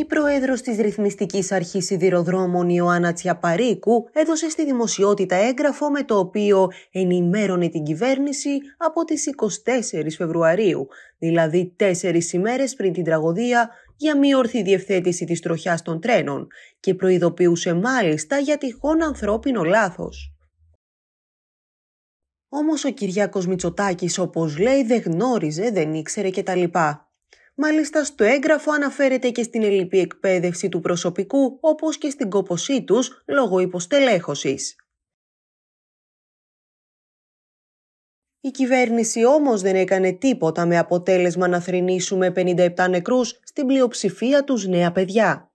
Η πρόεδρος της ρυθμιστικής Αρχής Σιδηροδρόμων Ιωάννα Τσιαπαρίκου έδωσε στη δημοσιότητα έγγραφο με το οποίο ενημέρωνε την κυβέρνηση από τις 24 Φεβρουαρίου, δηλαδή τέσσερις ημέρες πριν την τραγωδία για μη ορθή διευθέτηση της τροχιάς των τρένων και προειδοποιούσε μάλιστα για τυχόν ανθρώπινο λάθος. Όμως ο Κυριάκος Μητσοτάκης, όπως λέει, δεν γνώριζε, δεν ήξερε κτλ. Μάλιστα στο έγγραφο αναφέρεται και στην ελληπή εκπαίδευση του προσωπικού όπως και στην κόπωσή τους λόγω υποστελέχωσης. Η κυβέρνηση όμως δεν έκανε τίποτα με αποτέλεσμα να θρηνήσουμε 57 νεκρούς στην πλειοψηφία τους νέα παιδιά.